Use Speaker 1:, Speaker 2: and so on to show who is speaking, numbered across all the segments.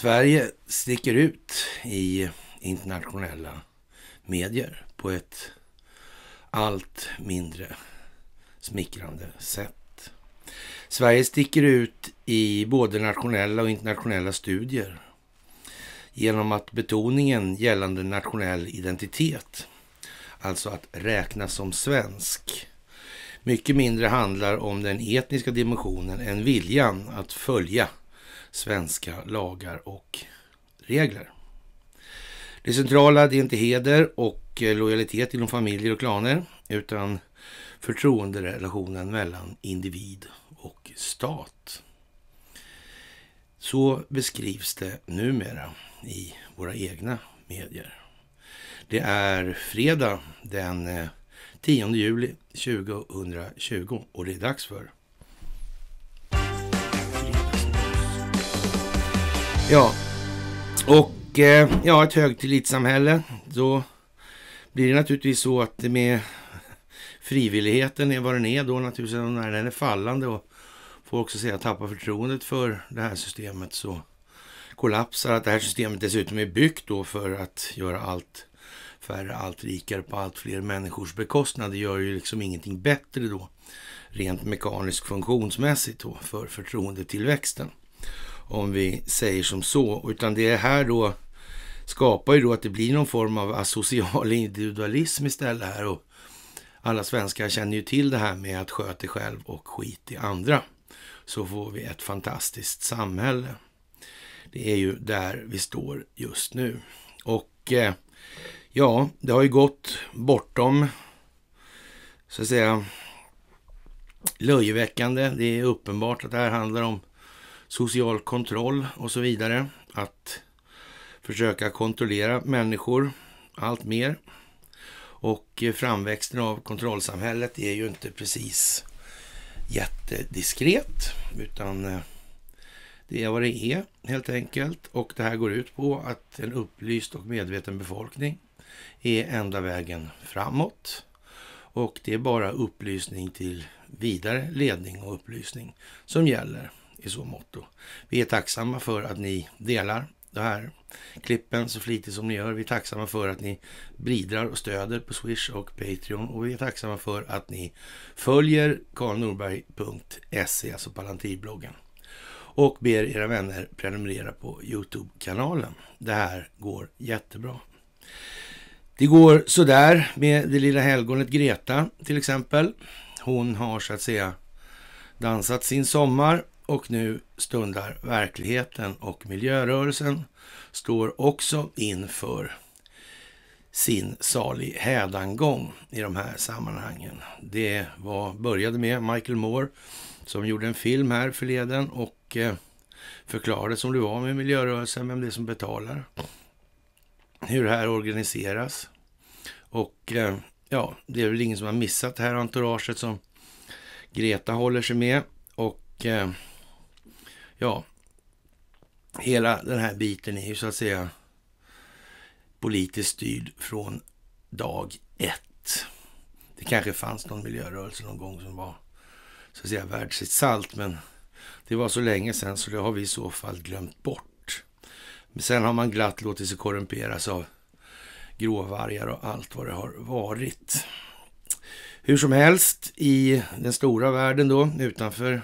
Speaker 1: Sverige sticker ut i internationella medier på ett allt mindre smickrande sätt. Sverige sticker ut i både nationella och internationella studier genom att betoningen gällande nationell identitet, alltså att räknas som svensk, mycket mindre handlar om den etniska dimensionen än viljan att följa svenska lagar och regler. Det centrala det är inte heder och eh, lojalitet inom familjer och klaner utan förtroenderelationen mellan individ och stat. Så beskrivs det numera i våra egna medier. Det är fredag den 10 eh, juli 2020 och det är dags för Ja, och eh, ja, ett högtillitssamhälle. Då blir det naturligtvis så att det med frivilligheten är vad den är då naturligtvis. När den är fallande och får också säga tappar förtroendet för det här systemet så kollapsar. Att det här systemet dessutom är byggt då för att göra allt färre allt rikare på allt fler människors bekostnad. Det gör ju liksom ingenting bättre då rent mekaniskt funktionsmässigt då för förtroendetillväxten om vi säger som så. Utan det här då skapar ju då att det blir någon form av asocial individualism istället här. Och alla svenskar känner ju till det här med att sköta själv och skit i andra. Så får vi ett fantastiskt samhälle. Det är ju där vi står just nu. Och eh, ja, det har ju gått bortom, så att säga, löjeväckande. Det är uppenbart att det här handlar om social kontroll och så vidare. Att försöka kontrollera människor allt mer. Och eh, framväxten av kontrollsamhället är ju inte precis jättediskret, utan eh, det är vad det är helt enkelt. Och det här går ut på att en upplyst och medveten befolkning är enda vägen framåt. Och det är bara upplysning till vidare ledning och upplysning som gäller i så mått. Vi är tacksamma för att ni delar det här klippen så flitigt som ni gör. Vi är tacksamma för att ni bidrar och stöder på Swish och Patreon och vi är tacksamma för att ni följer karlnorberg.se, alltså Palantirbloggen och ber era vänner prenumerera på Youtube-kanalen. Det här går jättebra. Det går sådär med det lilla helgonet Greta till exempel. Hon har så att säga dansat sin sommar och nu stundar verkligheten och miljörörelsen står också inför sin salig hädangång i de här sammanhangen. Det var, började med Michael Moore som gjorde en film här förleden och eh, förklarade som det var med miljörörelsen, vem det är som betalar, hur det här organiseras. Och eh, ja, det är väl ingen som har missat det här entouraget som Greta håller sig med. Och eh, ja, hela den här biten är ju så att säga politiskt styrd från dag ett. Det kanske fanns någon miljörörelse någon gång som var så att säga värd sitt salt, men det var så länge sedan så det har vi i så fall glömt bort. Men sen har man glatt låtit sig korrumperas av gråvargar och allt vad det har varit. Hur som helst, i den stora världen då, utanför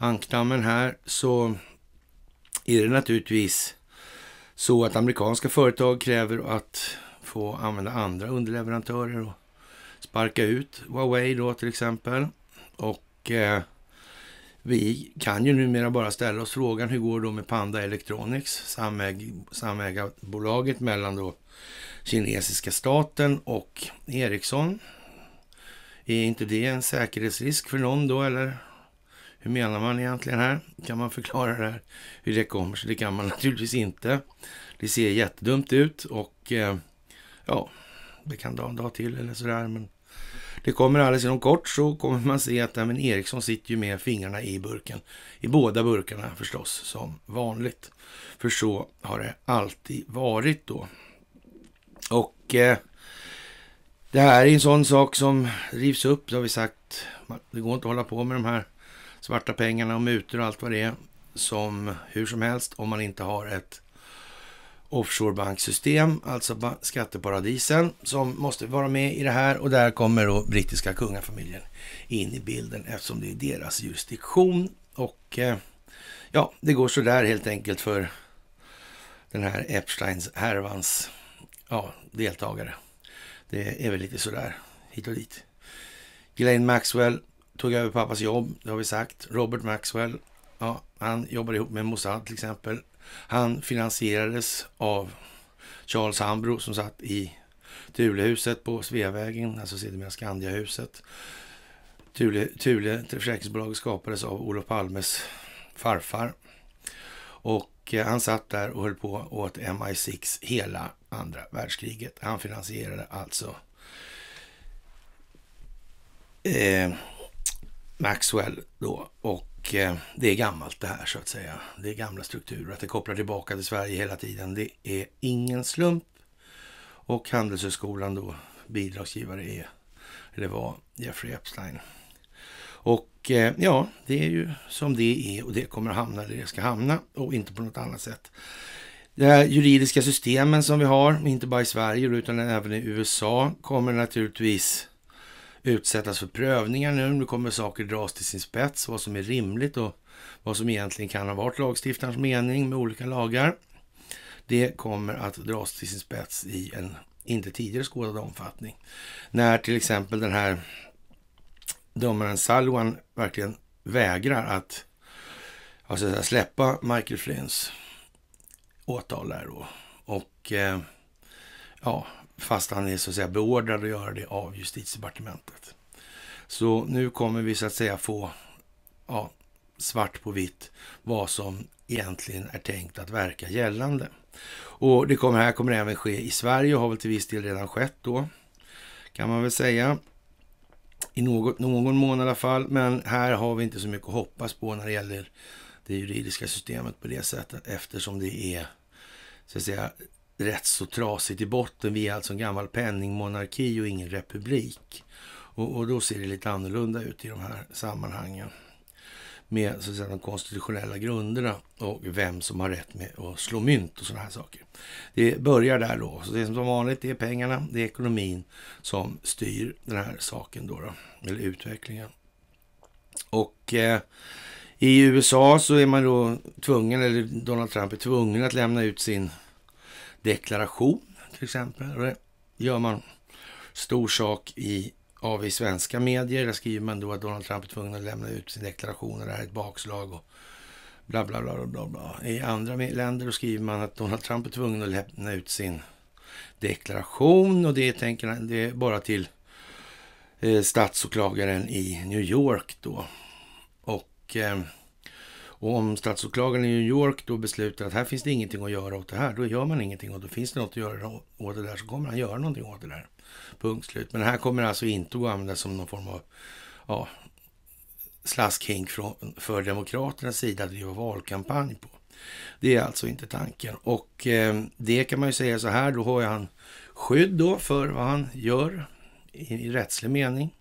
Speaker 1: ankdammen här så är det naturligtvis så att amerikanska företag kräver att få använda andra underleverantörer och sparka ut Huawei då till exempel. Och eh, vi kan ju numera bara ställa oss frågan hur går det då med Panda Electronics, samäg, samägarbolaget mellan då kinesiska staten och Ericsson. Är inte det en säkerhetsrisk för någon då eller hur menar man egentligen här? Kan man förklara det här? Hur det kommer sig? Det kan man naturligtvis inte. Det ser jättedumt ut och eh, ja, det kan ta en dag till eller sådär. Men det kommer alldeles inom kort så kommer man se att men Eriksson sitter ju med fingrarna i burken. I båda burkarna förstås, som vanligt. För så har det alltid varit då. Och eh, det här är en sån sak som rivs upp, det har vi sagt. Det går inte att hålla på med de här svarta pengarna och mutor och allt vad det är. Som hur som helst, om man inte har ett offshorebanksystem, alltså skatteparadisen, som måste vara med i det här. Och där kommer då brittiska kungafamiljen in i bilden eftersom det är deras jurisdiktion. Och eh, ja, det går sådär helt enkelt för den här Epsteins härvans ja, deltagare. Det är väl lite sådär hit och dit. Glenn Maxwell tog över pappas jobb, det har vi sagt. Robert Maxwell, ja, han jobbade ihop med Mossad till exempel. Han finansierades av Charles Hambro som satt i Tulehuset på Sveavägen, alltså sedermera Skandiahuset. Thule, Thule försäkringsbolag skapades av Olof Palmes farfar. Och eh, han satt där och höll på åt MI6 hela andra världskriget. Han finansierade alltså eh, Maxwell då. Och eh, det är gammalt det här så att säga. Det är gamla strukturer. Att det kopplar tillbaka till Sverige hela tiden. Det är ingen slump. Och Handelshögskolan då, bidragsgivare är, eller var, Jeffrey Epstein. Och eh, ja, det är ju som det är och det kommer att hamna där det ska hamna och inte på något annat sätt. De här juridiska systemen som vi har, inte bara i Sverige utan även i USA, kommer naturligtvis utsättas för prövningar nu. Nu kommer saker dras till sin spets, vad som är rimligt och vad som egentligen kan ha varit lagstiftarens mening med olika lagar. Det kommer att dras till sin spets i en inte tidigare skådad omfattning. När till exempel den här dömaren Salwan verkligen vägrar att alltså, släppa Michael Flynns åtal där då. Och eh, ja, fast han är så att säga beordrad att göra det av justitiedepartementet. Så nu kommer vi så att säga få ja, svart på vitt vad som egentligen är tänkt att verka gällande. Och det kommer, här kommer det även ske i Sverige och har väl till viss del redan skett då, kan man väl säga. I något, någon mån i alla fall, men här har vi inte så mycket att hoppas på när det gäller det juridiska systemet på det sättet eftersom det är så att säga rätt så trasigt i botten. Vi är alltså en gammal penningmonarki och ingen republik. Och, och då ser det lite annorlunda ut i de här sammanhangen med så att säga, de konstitutionella grunderna och vem som har rätt med att slå mynt och sådana här saker. Det börjar där då. Så det som vanligt det är pengarna, det är ekonomin som styr den här saken då, då eller utvecklingen. Och eh, i USA så är man då tvungen, eller Donald Trump är tvungen att lämna ut sin deklaration till exempel. det gör man stor sak i, av i svenska medier. Där skriver man då att Donald Trump är tvungen att lämna ut sin deklaration och det här är ett bakslag. Och bla, bla, bla, bla, bla. I andra länder då skriver man att Donald Trump är tvungen att lämna ut sin deklaration och det, tänker, det är bara till eh, statsåklagaren i New York då. Och eh, och om statsåklagaren i New York då beslutar att här finns det ingenting att göra åt det här, då gör man ingenting och då finns det något att göra åt det där så kommer han göra någonting åt det där. Punkt slut. Men det här kommer alltså inte att användas som någon form av ja, slaskhink från, för Demokraternas sida att driva valkampanj på. Det är alltså inte tanken. Och eh, det kan man ju säga så här, då har han skydd då för vad han gör i, i rättslig mening.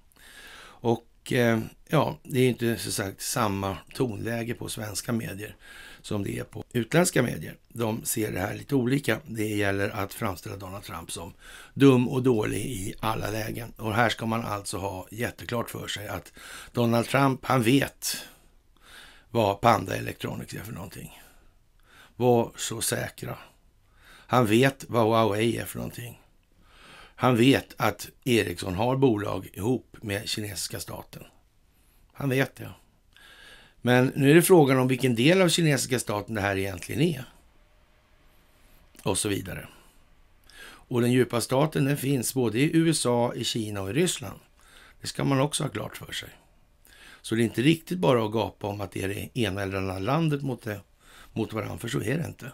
Speaker 1: Och Eh, ja, det är inte så sagt samma tonläge på svenska medier som det är på utländska medier. De ser det här lite olika. Det gäller att framställa Donald Trump som dum och dålig i alla lägen. Och här ska man alltså ha jätteklart för sig att Donald Trump, han vet vad Panda Electronics är för någonting. Var så säkra. Han vet vad Huawei är för någonting. Han vet att Ericsson har bolag ihop med kinesiska staten. Han vet det. Men nu är det frågan om vilken del av kinesiska staten det här egentligen är. Och så vidare. Och den djupa staten den finns både i USA, i Kina och i Ryssland. Det ska man också ha klart för sig. Så det är inte riktigt bara att gapa om att det är det ena eller andra landet mot, det, mot varandra, för så är det inte.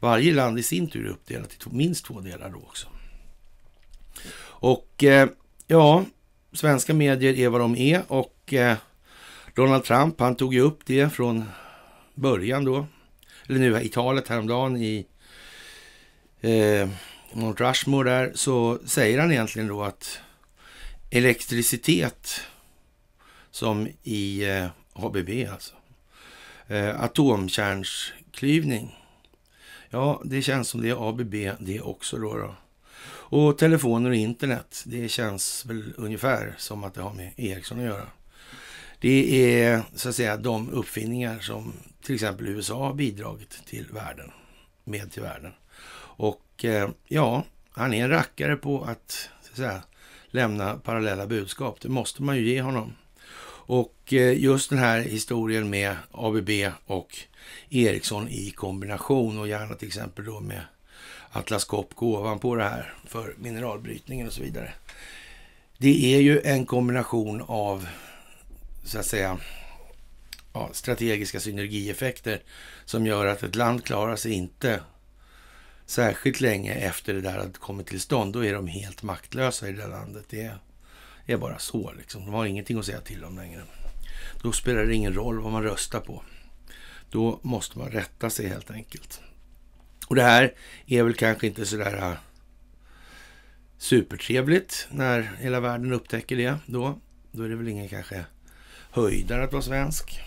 Speaker 1: Varje land i sin tur är uppdelat i minst två delar då också. Och eh, ja, svenska medier är vad de är och eh, Donald Trump han tog ju upp det från början då. Eller nu i talet häromdagen i eh, Mount Rushmore där så säger han egentligen då att elektricitet som i eh, ABB alltså. Eh, atomkärnsklyvning. Ja, det känns som det är ABB det också då. då. Och telefoner och internet, det känns väl ungefär som att det har med Ericsson att göra. Det är så att säga de uppfinningar som till exempel USA har bidragit till världen, med till världen. Och eh, ja, han är en rackare på att, så att säga, lämna parallella budskap. Det måste man ju ge honom. Och eh, just den här historien med ABB och Ericsson i kombination och gärna till exempel då med Atlas Copco ovanpå det här för mineralbrytningen och så vidare. Det är ju en kombination av, så att säga, ja, strategiska synergieffekter som gör att ett land klarar sig inte särskilt länge efter det där hade kommit till stånd. Då är de helt maktlösa i det där landet. Det är bara så. Liksom. De har ingenting att säga till om längre. Då spelar det ingen roll vad man röstar på. Då måste man rätta sig helt enkelt. Och det här är väl kanske inte så där äh, supertrevligt när hela världen upptäcker det då. Då är det väl ingen kanske höjdare att vara svensk.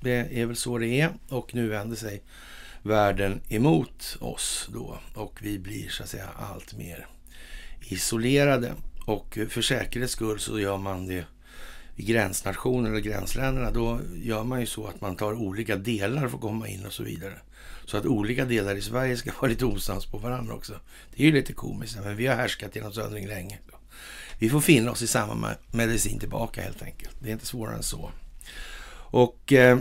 Speaker 1: Det är väl så det är och nu vänder sig världen emot oss då och vi blir så att säga allt mer isolerade. Och för säkerhets skull så gör man det i gränsnationer eller gränsländerna. Då gör man ju så att man tar olika delar för att komma in och så vidare. Så att olika delar i Sverige ska vara lite osams på varandra också. Det är ju lite komiskt, men vi har härskat genom söndring länge. Vi får finna oss i samma medicin tillbaka helt enkelt. Det är inte svårare än så. Och eh,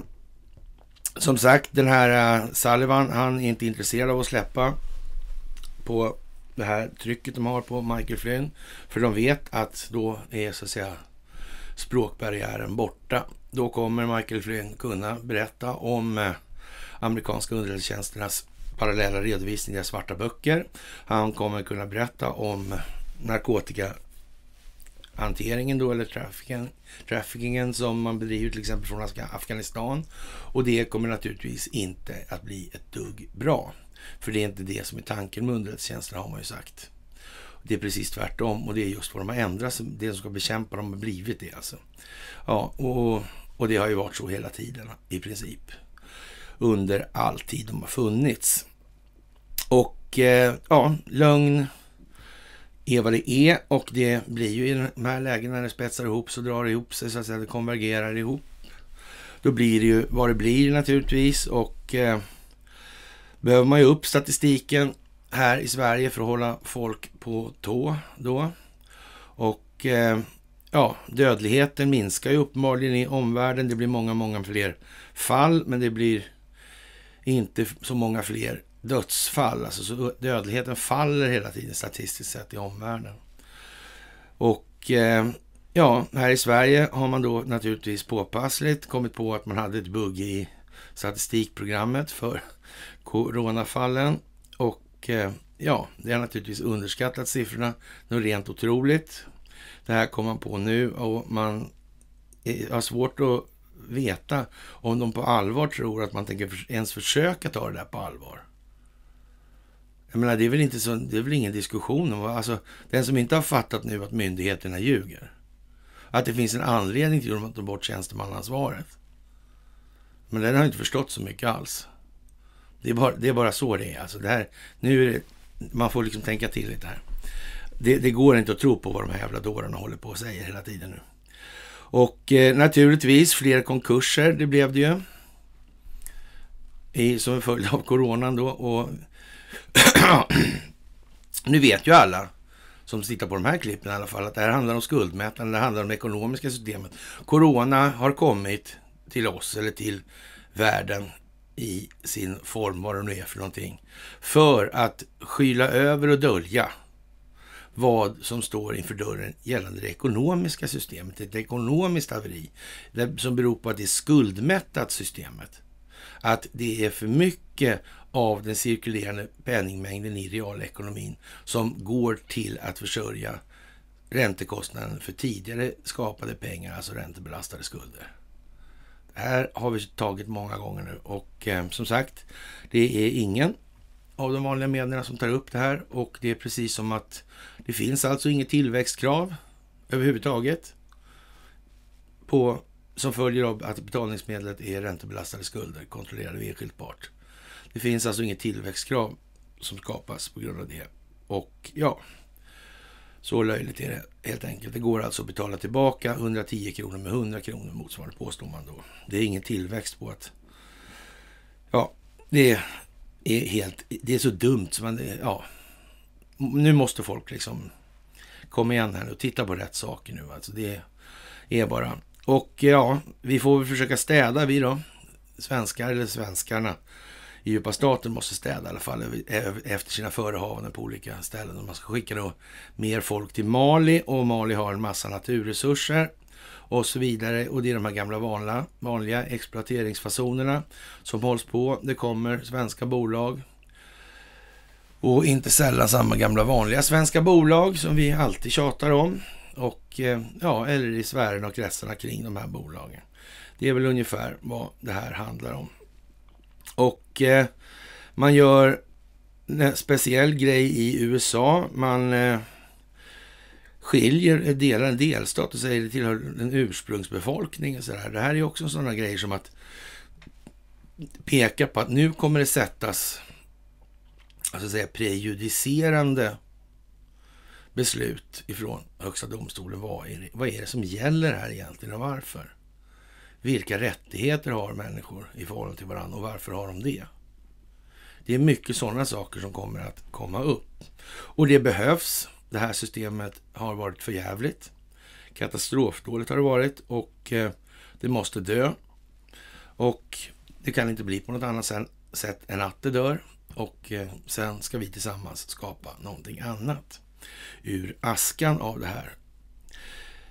Speaker 1: som sagt, den här eh, Sullivan, han är inte intresserad av att släppa på det här trycket de har på Michael Flynn. För de vet att då är så att säga språkbarriären borta. Då kommer Michael Flynn kunna berätta om eh, amerikanska underrättelsetjänsternas parallella redovisning, deras svarta böcker. Han kommer kunna berätta om narkotikahanteringen då, eller traffickingen som man bedriver till exempel från Afghanistan. Och det kommer naturligtvis inte att bli ett dugg bra. För det är inte det som är tanken med underrättelsetjänsterna har man ju sagt. Det är precis tvärtom och det är just vad de har ändrat Det som ska bekämpa dem har blivit det alltså. Ja, och, och det har ju varit så hela tiden i princip under all tid de har funnits. Och eh, ja, lögn är vad det är och det blir ju i de här lägena när det spetsar ihop så drar det ihop sig så att säga, det konvergerar ihop. Då blir det ju vad det blir naturligtvis och eh, behöver man ju upp statistiken här i Sverige för att hålla folk på tå då. Och eh, ja, dödligheten minskar ju uppenbarligen i omvärlden. Det blir många, många fler fall, men det blir inte så många fler dödsfall. Alltså så dödligheten faller hela tiden statistiskt sett i omvärlden. Och eh, ja, här i Sverige har man då naturligtvis påpassligt kommit på att man hade ett bugg i statistikprogrammet för coronafallen. Och eh, ja, det har naturligtvis underskattat siffrorna något rent otroligt. Det här kom man på nu och man eh, har svårt att veta om de på allvar tror att man tänker ens försöka ta det där på allvar. Jag menar, det är väl, inte så, det är väl ingen diskussion om... Alltså, den som inte har fattat nu att myndigheterna ljuger. Att det finns en anledning till att de tar bort tjänstemannaansvaret. Men den har inte förstått så mycket alls. Det är bara, det är bara så det är. Alltså, det här, nu är det, man får liksom tänka till lite här. Det, det går inte att tro på vad de här jävla dårarna håller på och säger hela tiden nu. Och eh, naturligtvis fler konkurser, det blev det ju. I, som en följd av coronan då. Och nu vet ju alla som tittar på de här klippen i alla fall att det här handlar om skuldmätande, det handlar om det ekonomiska systemet. Corona har kommit till oss eller till världen i sin form, vad det nu är för någonting, för att skyla över och dölja vad som står inför dörren gällande det ekonomiska systemet. Ett ekonomiskt haveri som beror på att det är skuldmättat systemet. Att det är för mycket av den cirkulerande penningmängden i realekonomin som går till att försörja räntekostnaden för tidigare skapade pengar, alltså räntebelastade skulder. Det här har vi tagit många gånger nu och eh, som sagt, det är ingen av de vanliga medierna som tar upp det här och det är precis som att det finns alltså inget tillväxtkrav överhuvudtaget på, som följer av att betalningsmedlet är räntebelastade skulder kontrollerade av enskild part. Det finns alltså inget tillväxtkrav som skapas på grund av det. Och ja, så löjligt är det helt enkelt. Det går alltså att betala tillbaka 110 kronor med 100 kronor motsvarande påstår man då. Det är ingen tillväxt på att... Ja, det är är helt... Det är så dumt så man... Ja. Nu måste folk liksom... komma igen här och titta på rätt saker nu. Alltså det är bara... Och ja, vi får väl försöka städa vi då. Svenskar eller svenskarna djupa staten måste städa i alla fall efter sina förehavanden på olika ställen. man ska skicka då mer folk till Mali och Mali har en massa naturresurser och så vidare. Och det är de här gamla vanliga, vanliga exploateringsfasonerna som hålls på. Det kommer svenska bolag och inte sällan samma gamla vanliga svenska bolag som vi alltid tjatar om. Och eh, ja, eller i sfären och kretsarna kring de här bolagen. Det är väl ungefär vad det här handlar om. Och eh, man gör en speciell grej i USA. Man eh, skiljer, delar en delstat och säger det tillhör en ursprungsbefolkning. Och så där. Det här är också sådana grejer som att peka på att nu kommer det sättas alltså säga, prejudicerande beslut ifrån Högsta domstolen. Vad är, det, vad är det som gäller här egentligen och varför? vilka rättigheter har människor i förhållande till varandra och varför har de det? Det är mycket sådana saker som kommer att komma upp. Och det behövs. Det här systemet har varit för jävligt. Katastrofdåligt har det varit och eh, det måste dö. Och det kan inte bli på något annat sätt än att det dör. Och eh, sen ska vi tillsammans skapa någonting annat ur askan av det här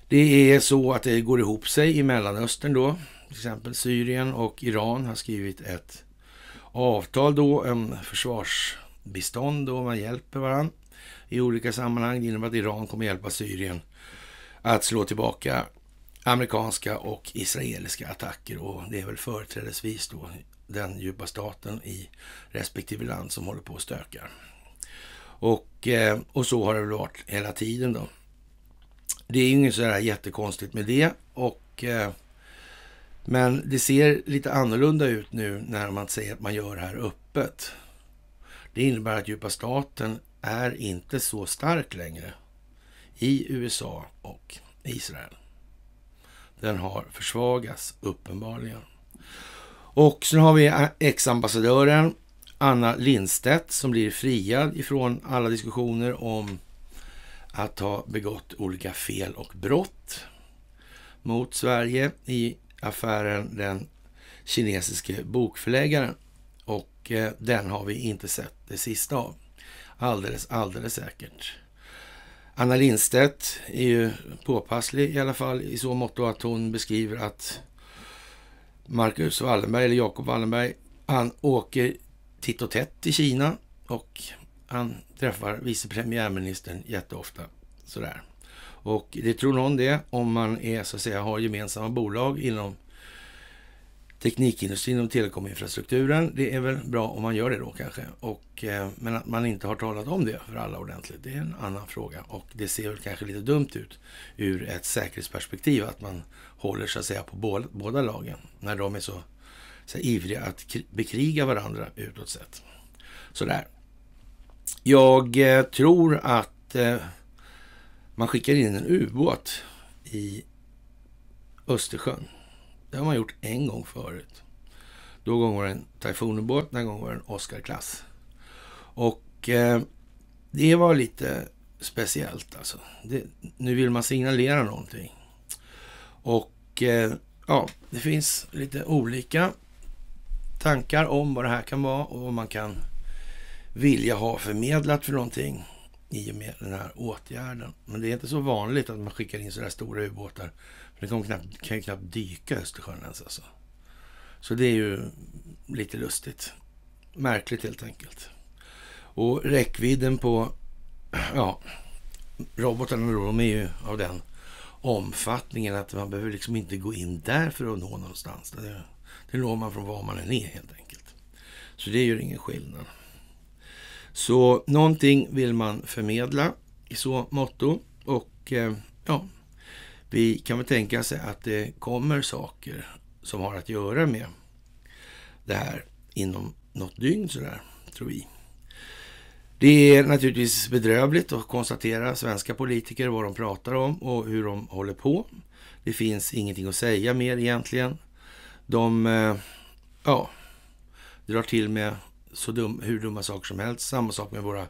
Speaker 1: det är så att det går ihop sig i Mellanöstern då. Till exempel Syrien och Iran har skrivit ett avtal då, en försvarsbistånd då man hjälper varandra i olika sammanhang. Det innebär att Iran kommer hjälpa Syrien att slå tillbaka amerikanska och israeliska attacker och det är väl företrädesvis då den djupa staten i respektive land som håller på och stökar. Och, eh, och så har det väl varit hela tiden då. Det är ju inget sådär jättekonstigt med det. Och, eh, men det ser lite annorlunda ut nu när man säger att man gör det här öppet. Det innebär att djupa staten är inte så stark längre i USA och Israel. Den har försvagats uppenbarligen. Och så har vi ex-ambassadören Anna Lindstedt som blir friad ifrån alla diskussioner om att ha begått olika fel och brott mot Sverige i affären den kinesiske bokförläggaren. Och eh, den har vi inte sett det sista av. Alldeles, alldeles säkert. Anna Lindstedt är ju påpasslig i alla fall i så mått att hon beskriver att Marcus Wallenberg, eller Jacob Wallenberg, han åker titt och tätt i Kina och han träffar vice premiärministern jätteofta. Sådär. Och det tror någon det, om man är, så att säga, har gemensamma bolag inom teknikindustrin och telekominfrastrukturen. Det är väl bra om man gör det då kanske. Och, eh, men att man inte har talat om det för alla ordentligt, det är en annan fråga. Och det ser väl kanske lite dumt ut ur ett säkerhetsperspektiv att man håller så att säga på båda, lagen när de är så, så här, ivriga att bekriga varandra utåt sett. Sådär. Jag eh, tror att eh, man skickar in en ubåt i Östersjön. Det har man gjort en gång förut. Då gång var det en Typhoonubåt, den gången var det en Oscar-klass. Och eh, det var lite speciellt alltså. Det, nu vill man signalera någonting. Och ja, det finns lite olika tankar om vad det här kan vara och vad man kan vilja ha förmedlat för någonting i och med den här åtgärden. Men det är inte så vanligt att man skickar in sådana stora ubåtar. För de knappt, kan ju knappt dyka i Östersjön ens alltså. Så det är ju lite lustigt. Märkligt helt enkelt. Och räckvidden på ja, robotarna då, de är ju av den omfattningen att man behöver liksom inte gå in där för att nå någonstans. Det, det når man från var man än är helt enkelt. Så det gör ingen skillnad. Så någonting vill man förmedla i så motto. Och eh, ja, vi kan väl tänka sig att det kommer saker som har att göra med det här inom något dygn sådär, tror vi. Det är naturligtvis bedrövligt att konstatera svenska politiker vad de pratar om och hur de håller på. Det finns ingenting att säga mer egentligen. De eh, ja, drar till med så dum, hur dumma saker som helst. Samma sak med våra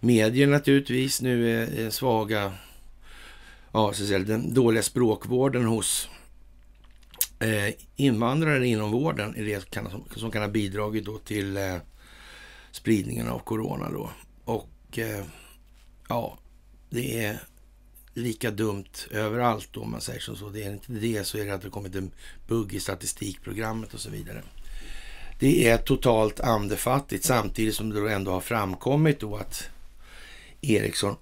Speaker 1: medier naturligtvis. Nu är, är svaga, ja, så säga, den dåliga språkvården hos eh, invandrare inom vården är det kan, som, som, kan ha bidragit då till eh, spridningen av corona. Då. Och eh, ja, det är lika dumt överallt då, om man säger så. Det är inte det så är det att det kommit en bugg i statistikprogrammet och så vidare. Det är totalt andefattigt samtidigt som det ändå har framkommit då att Ericsson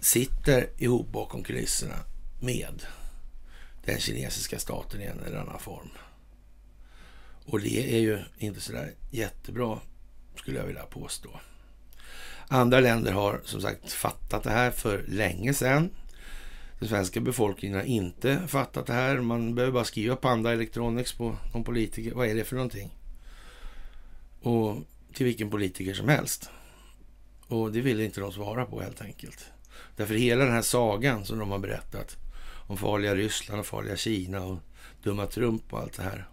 Speaker 1: sitter ihop bakom kulisserna med den kinesiska staten i en eller annan form. Och det är ju inte sådär jättebra skulle jag vilja påstå. Andra länder har som sagt fattat det här för länge sedan. Den svenska befolkningen har inte fattat det här. Man behöver bara skriva Panda Electronics på någon politiker. Vad är det för någonting? Och till vilken politiker som helst. Och det ville inte de svara på helt enkelt. Därför hela den här sagan som de har berättat om farliga Ryssland och farliga Kina och dumma Trump och allt det här.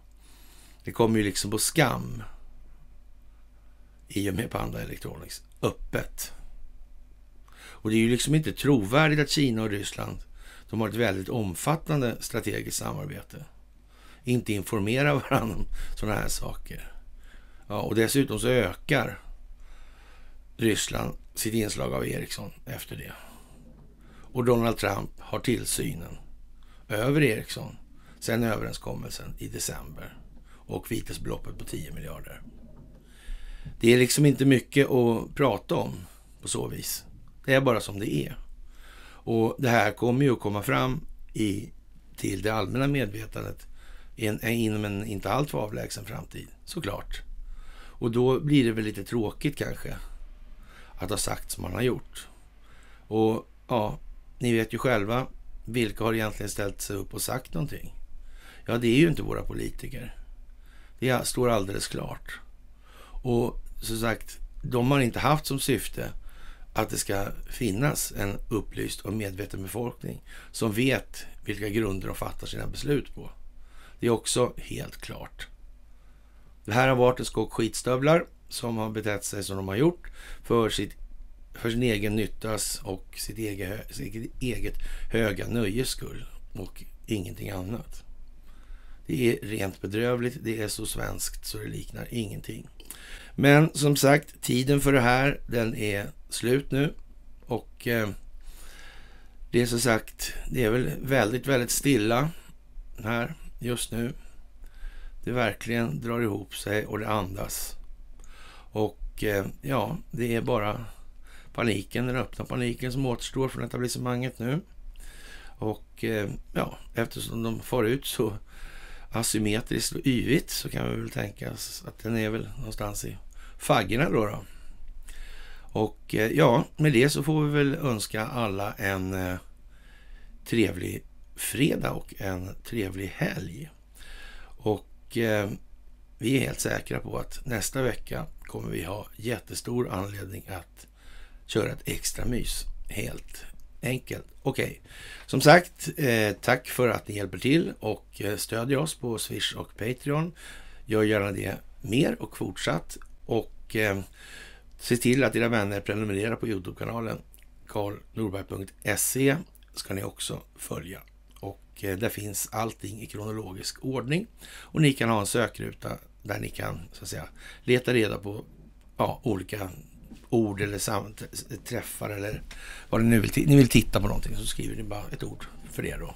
Speaker 1: Det kommer ju liksom på skam i och med Panda Electronics öppet. Och det är ju liksom inte trovärdigt att Kina och Ryssland, de har ett väldigt omfattande strategiskt samarbete, inte informerar varandra om sådana här saker. Ja, och dessutom så ökar Ryssland sitt inslag av Ericsson efter det. Och Donald Trump har tillsynen över Ericsson sen överenskommelsen i december och vitesbeloppet på 10 miljarder. Det är liksom inte mycket att prata om på så vis. Det är bara som det är. Och det här kommer ju att komma fram i, till det allmänna medvetandet in, inom en inte alltför avlägsen framtid, såklart. Och då blir det väl lite tråkigt kanske att ha sagt som man har gjort. Och ja, ni vet ju själva, vilka har egentligen ställt sig upp och sagt någonting? Ja, det är ju inte våra politiker. Det står alldeles klart. Och som sagt, de har inte haft som syfte att det ska finnas en upplyst och medveten befolkning som vet vilka grunder de fattar sina beslut på. Det är också helt klart. Det här har varit ett skock skitstövlar som har betett sig som de har gjort för, sitt, för sin egen nyttas och sitt eget, sitt eget höga nöjes skull och ingenting annat. Det är rent bedrövligt, det är så svenskt så det liknar ingenting. Men som sagt, tiden för det här, den är slut nu och eh, det är som sagt, det är väl väldigt, väldigt stilla här just nu det verkligen drar ihop sig och det andas. Och eh, ja, det är bara paniken, den öppna paniken som återstår från etablissemanget nu. Och eh, ja, eftersom de far ut så asymmetriskt och yvigt så kan vi väl tänka oss att den är väl någonstans i faggorna då, då. Och eh, ja, med det så får vi väl önska alla en trevlig fredag och en trevlig helg. Eh, vi är helt säkra på att nästa vecka kommer vi ha jättestor anledning att köra ett extra mys. Helt enkelt. Okej, okay. som sagt, eh, tack för att ni hjälper till och eh, stödjer oss på Swish och Patreon. Gör gärna det mer och fortsatt. Och se till att era vänner prenumererar på Youtube-kanalen karlnorberg.se ska ni också följa Eh, där finns allting i kronologisk ordning. Och ni kan ha en sökruta där ni kan så att säga leta reda på ja, olika ord eller träffar eller vad ni nu vill. Ni vill titta på någonting så skriver ni bara ett ord för det då.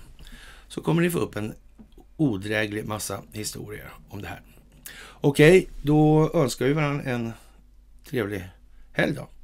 Speaker 1: Så kommer ni få upp en odräglig massa historier om det här. Okej, då önskar vi varandra en trevlig helg då.